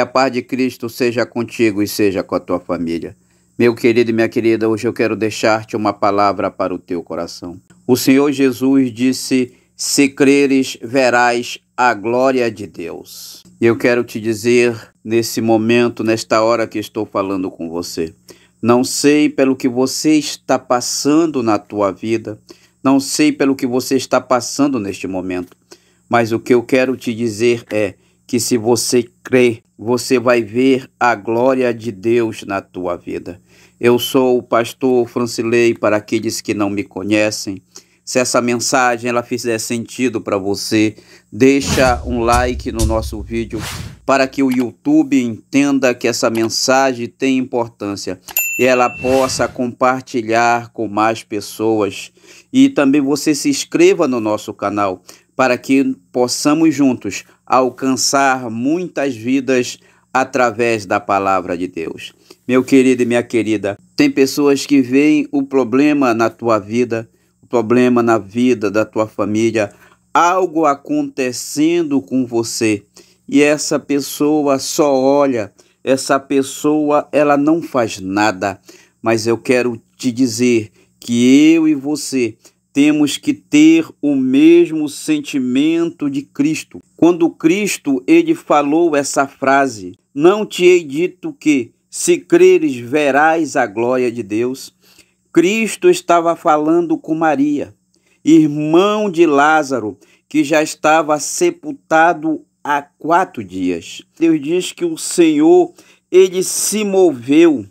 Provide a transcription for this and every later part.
Que a paz de Cristo seja contigo e seja com a tua família. Meu querido e minha querida, hoje eu quero deixar-te uma palavra para o teu coração. O Senhor Jesus disse: Se creres, verás a glória de Deus. E eu quero te dizer nesse momento, nesta hora que estou falando com você. Não sei pelo que você está passando na tua vida, não sei pelo que você está passando neste momento, mas o que eu quero te dizer é que se você crê, você vai ver a glória de Deus na tua vida. Eu sou o pastor Francilei, para aqueles que não me conhecem. Se essa mensagem ela fizer sentido para você, deixa um like no nosso vídeo para que o YouTube entenda que essa mensagem tem importância ela possa compartilhar com mais pessoas. E também você se inscreva no nosso canal para que possamos juntos alcançar muitas vidas através da palavra de Deus. Meu querido e minha querida, tem pessoas que veem o problema na tua vida, o problema na vida da tua família, algo acontecendo com você, e essa pessoa só olha essa pessoa ela não faz nada, mas eu quero te dizer que eu e você temos que ter o mesmo sentimento de Cristo. Quando Cristo ele falou essa frase, não te hei dito que se creres verás a glória de Deus. Cristo estava falando com Maria, irmão de Lázaro, que já estava sepultado há quatro dias. Deus diz que o Senhor, ele se moveu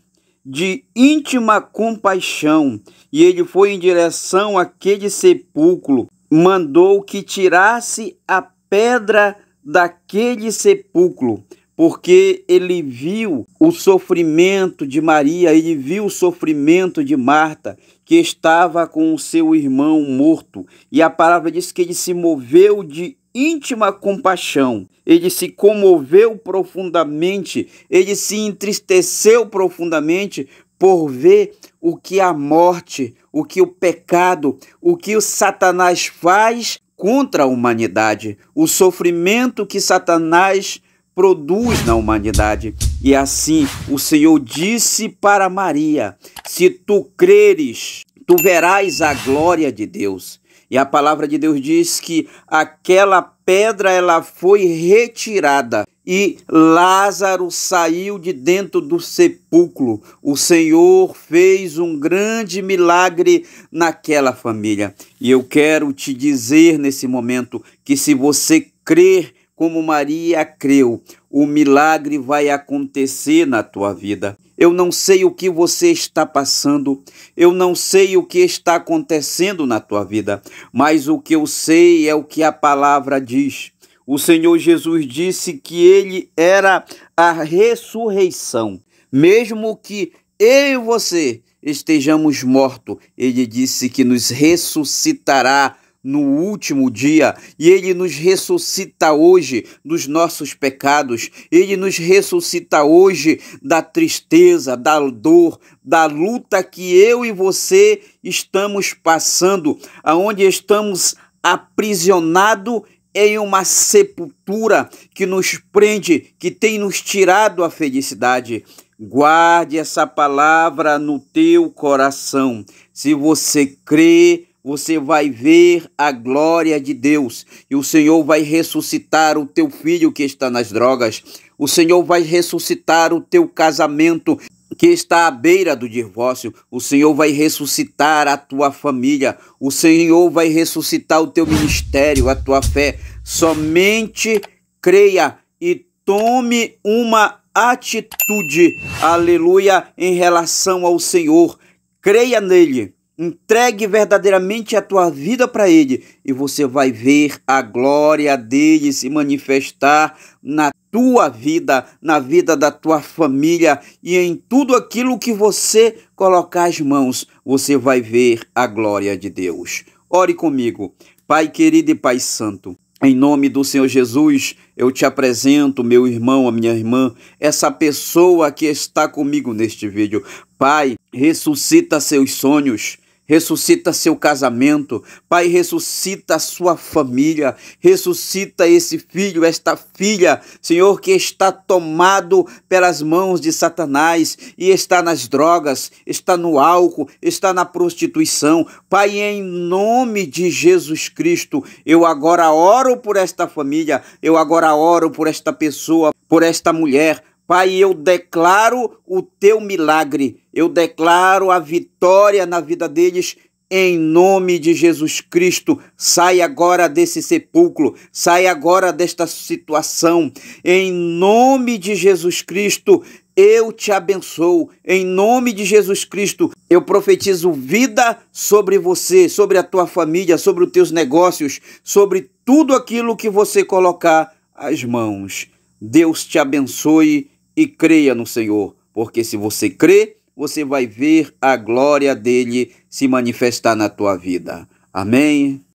de íntima compaixão e ele foi em direção àquele sepulcro, mandou que tirasse a pedra daquele sepulcro, porque ele viu o sofrimento de Maria, ele viu o sofrimento de Marta, que estava com o seu irmão morto. E a palavra diz que ele se moveu de íntima compaixão, ele se comoveu profundamente, ele se entristeceu profundamente por ver o que a morte, o que o pecado, o que o Satanás faz contra a humanidade, o sofrimento que Satanás produz na humanidade. E assim o Senhor disse para Maria: Se tu creres, tu verás a glória de Deus. E a palavra de Deus diz que aquela pedra ela foi retirada e Lázaro saiu de dentro do sepulcro. O Senhor fez um grande milagre naquela família. E eu quero te dizer nesse momento que se você crer como Maria creu, o milagre vai acontecer na tua vida. Eu não sei o que você está passando, eu não sei o que está acontecendo na tua vida, mas o que eu sei é o que a palavra diz. O Senhor Jesus disse que ele era a ressurreição. Mesmo que eu e você estejamos mortos, ele disse que nos ressuscitará no último dia e ele nos ressuscita hoje dos nossos pecados, ele nos ressuscita hoje da tristeza, da dor, da luta que eu e você estamos passando, aonde estamos aprisionado em uma sepultura que nos prende, que tem nos tirado a felicidade. Guarde essa palavra no teu coração. Se você crê, você vai ver a glória de Deus e o Senhor vai ressuscitar o teu filho que está nas drogas. O Senhor vai ressuscitar o teu casamento que está à beira do divórcio. O Senhor vai ressuscitar a tua família. O Senhor vai ressuscitar o teu ministério, a tua fé. Somente creia e tome uma atitude, aleluia, em relação ao Senhor. Creia nele Entregue verdadeiramente a tua vida para Ele e você vai ver a glória dele se manifestar na tua vida, na vida da tua família e em tudo aquilo que você colocar as mãos, você vai ver a glória de Deus. Ore comigo, Pai querido e Pai Santo. Em nome do Senhor Jesus, eu te apresento, meu irmão, a minha irmã, essa pessoa que está comigo neste vídeo. Pai, ressuscita seus sonhos, ressuscita seu casamento, Pai, ressuscita a sua família, ressuscita esse filho, esta filha, Senhor, que está tomado pelas mãos de Satanás e está nas drogas, está no álcool, está na prostituição. Pai, em nome de Jesus Cristo, eu agora oro por esta família, eu agora oro por esta pessoa, por esta mulher, Pai, eu declaro o teu milagre, eu declaro a vitória na vida deles. Em nome de Jesus Cristo, sai agora desse sepulcro, sai agora desta situação. Em nome de Jesus Cristo, eu te abençoo. Em nome de Jesus Cristo, eu profetizo vida sobre você, sobre a tua família, sobre os teus negócios, sobre tudo aquilo que você colocar as mãos. Deus te abençoe e creia no Senhor, porque se você crê, você vai ver a glória dele se manifestar na tua vida. Amém.